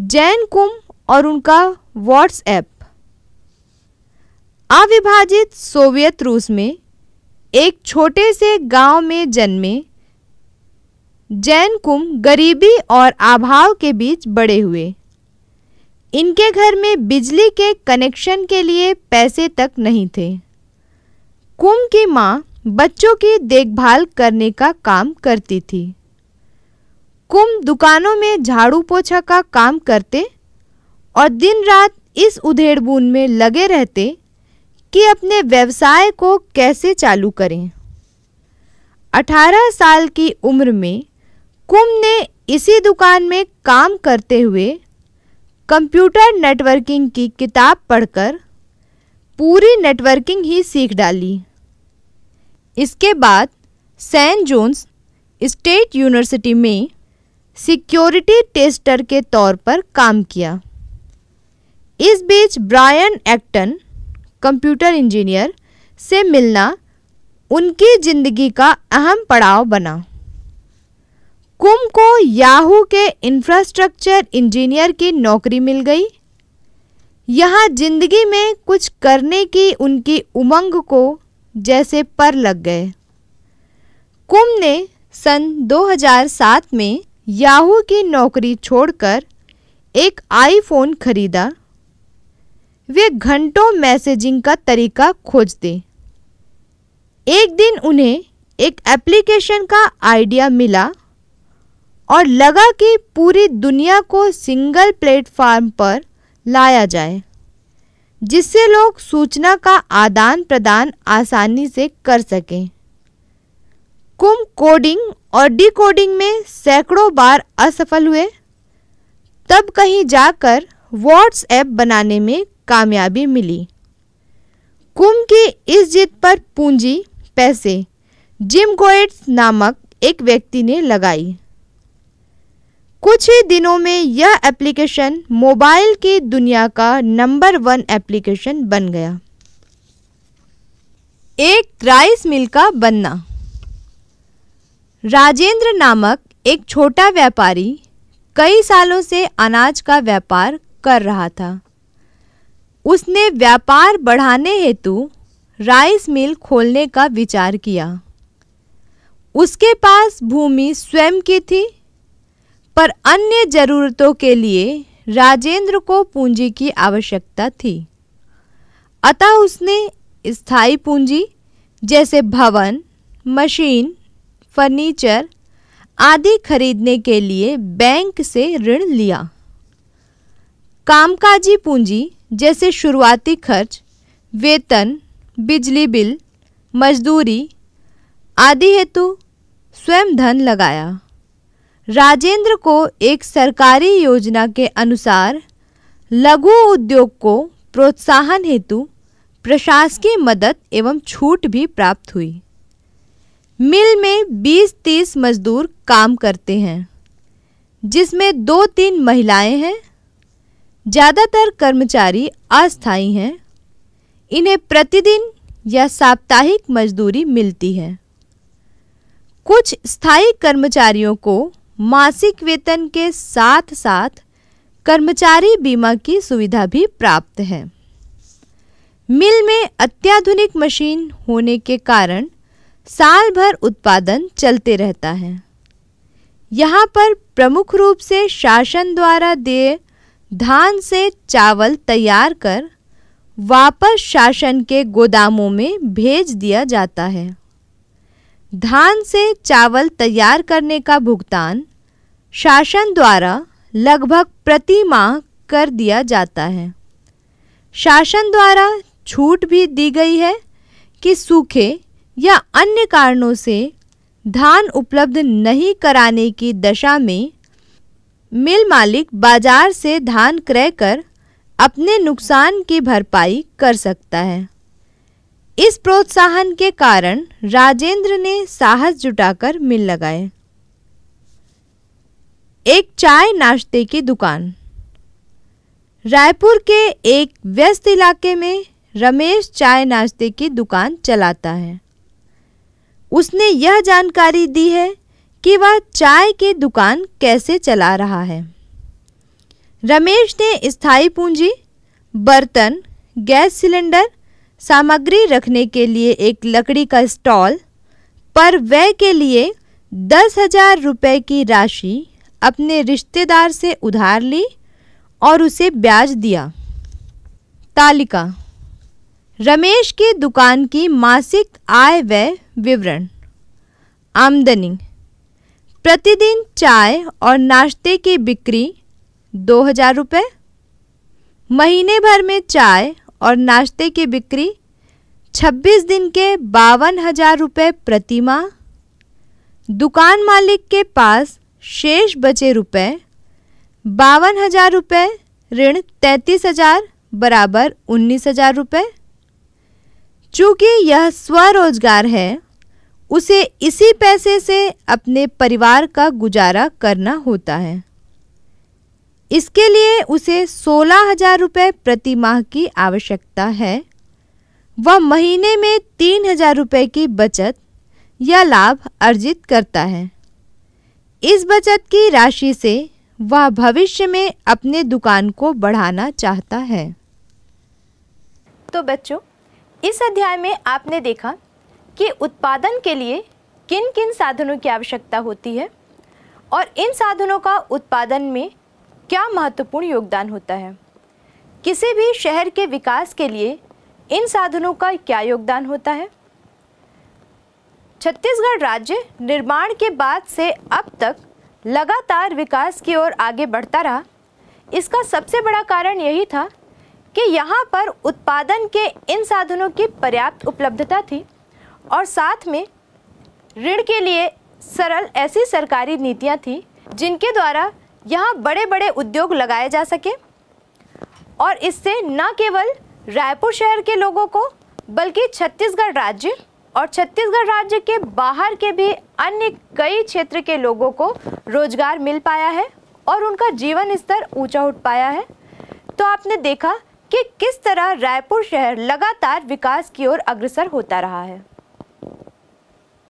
जैन कुंभ और उनका व्हाट्सएप अविभाजित सोवियत रूस में एक छोटे से गांव में जन्मे जैन कुंभ गरीबी और अभाव के बीच बड़े हुए इनके घर में बिजली के कनेक्शन के लिए पैसे तक नहीं थे कुंभ की माँ बच्चों की देखभाल करने का काम करती थी कुम दुकानों में झाड़ू पोछा का काम करते और दिन रात इस उधेड़बून में लगे रहते कि अपने व्यवसाय को कैसे चालू करें 18 साल की उम्र में कुम ने इसी दुकान में काम करते हुए कंप्यूटर नेटवर्किंग की किताब पढ़कर पूरी नेटवर्किंग ही सीख डाली इसके बाद सैन जोन्स स्टेट यूनिवर्सिटी में सिक्योरिटी टेस्टर के तौर पर काम किया इस बीच ब्रायन एक्टन कंप्यूटर इंजीनियर से मिलना उनकी ज़िंदगी का अहम पड़ाव बना कुम को याहू के इंफ्रास्ट्रक्चर इंजीनियर की नौकरी मिल गई यहाँ जिंदगी में कुछ करने की उनकी उमंग को जैसे पर लग गए कुम ने सन 2007 में याहू की नौकरी छोड़कर एक आईफोन खरीदा वे घंटों मैसेजिंग का तरीका खोजते एक दिन उन्हें एक एप्लीकेशन का आइडिया मिला और लगा कि पूरी दुनिया को सिंगल प्लेटफॉर्म पर लाया जाए जिससे लोग सूचना का आदान प्रदान आसानी से कर सकें कुम कोडिंग और डिकोडिंग में सैकड़ों बार असफल हुए तब कहीं जाकर व्हाट्सएप बनाने में कामयाबी मिली कुम की इस जिद पर पूंजी पैसे जिम गोइट्स नामक एक व्यक्ति ने लगाई कुछ ही दिनों में यह एप्लीकेशन मोबाइल की दुनिया का नंबर वन एप्लीकेशन बन गया एक राइस मिल का बनना राजेंद्र नामक एक छोटा व्यापारी कई सालों से अनाज का व्यापार कर रहा था उसने व्यापार बढ़ाने हेतु राइस मिल खोलने का विचार किया उसके पास भूमि स्वयं की थी पर अन्य जरूरतों के लिए राजेंद्र को पूंजी की आवश्यकता थी अतः उसने स्थायी पूंजी जैसे भवन मशीन फर्नीचर आदि खरीदने के लिए बैंक से ऋण लिया कामकाजी पूंजी जैसे शुरुआती खर्च वेतन बिजली बिल मजदूरी आदि हेतु स्वयं धन लगाया राजेंद्र को एक सरकारी योजना के अनुसार लघु उद्योग को प्रोत्साहन हेतु प्रशासकीय मदद एवं छूट भी प्राप्त हुई मिल में 20-30 मजदूर काम करते हैं जिसमें दो तीन महिलाएं हैं ज़्यादातर कर्मचारी अस्थायी हैं इन्हें प्रतिदिन या साप्ताहिक मजदूरी मिलती है कुछ स्थायी कर्मचारियों को मासिक वेतन के साथ साथ कर्मचारी बीमा की सुविधा भी प्राप्त है मिल में अत्याधुनिक मशीन होने के कारण साल भर उत्पादन चलते रहता है यहाँ पर प्रमुख रूप से शासन द्वारा दिए धान से चावल तैयार कर वापस शासन के गोदामों में भेज दिया जाता है धान से चावल तैयार करने का भुगतान शासन द्वारा लगभग प्रति माह कर दिया जाता है शासन द्वारा छूट भी दी गई है कि सूखे या अन्य कारणों से धान उपलब्ध नहीं कराने की दशा में मिल मालिक बाजार से धान क्रय कर अपने नुकसान की भरपाई कर सकता है इस प्रोत्साहन के कारण राजेंद्र ने साहस जुटाकर मिल लगाए एक चाय नाश्ते की दुकान रायपुर के एक व्यस्त इलाके में रमेश चाय नाश्ते की दुकान चलाता है उसने यह जानकारी दी है कि वह चाय की दुकान कैसे चला रहा है रमेश ने स्थायी पूंजी बर्तन गैस सिलेंडर सामग्री रखने के लिए एक लकड़ी का स्टॉल पर व्यय के लिए दस हजार रुपये की राशि अपने रिश्तेदार से उधार ली और उसे ब्याज दिया तालिका रमेश की दुकान की मासिक आय व्यय विवरण आमदनी प्रतिदिन चाय और नाश्ते की बिक्री दो हज़ार रुपये महीने भर में चाय और नाश्ते की बिक्री छब्बीस दिन के बावन हज़ार रुपये प्रति माह दुकान मालिक के पास शेष बचे रुपये बावन हज़ार रुपये ऋण तैतीस हज़ार बराबर उन्नीस हज़ार रुपये चूँकि यह स्वरोजगार है उसे इसी पैसे से अपने परिवार का गुजारा करना होता है इसके लिए उसे सोलह हजार रुपये प्रति माह की आवश्यकता है वह महीने में तीन हजार रुपये की बचत या लाभ अर्जित करता है इस बचत की राशि से वह भविष्य में अपने दुकान को बढ़ाना चाहता है तो बच्चों इस अध्याय में आपने देखा कि उत्पादन के लिए किन किन साधनों की आवश्यकता होती है और इन साधनों का उत्पादन में क्या महत्वपूर्ण योगदान होता है किसी भी शहर के विकास के लिए इन साधनों का क्या योगदान होता है छत्तीसगढ़ राज्य निर्माण के बाद से अब तक लगातार विकास की ओर आगे बढ़ता रहा इसका सबसे बड़ा कारण यही था कि यहाँ पर उत्पादन के इन साधनों की पर्याप्त उपलब्धता थी और साथ में ऋण के लिए सरल ऐसी सरकारी नीतियाँ थीं जिनके द्वारा यहाँ बड़े बड़े उद्योग लगाए जा सके और इससे न केवल रायपुर शहर के लोगों को बल्कि छत्तीसगढ़ राज्य और छत्तीसगढ़ राज्य के बाहर के भी अन्य कई क्षेत्र के लोगों को रोजगार मिल पाया है और उनका जीवन स्तर ऊंचा उठ पाया है तो आपने देखा कि किस तरह रायपुर शहर लगातार विकास की ओर अग्रसर होता रहा है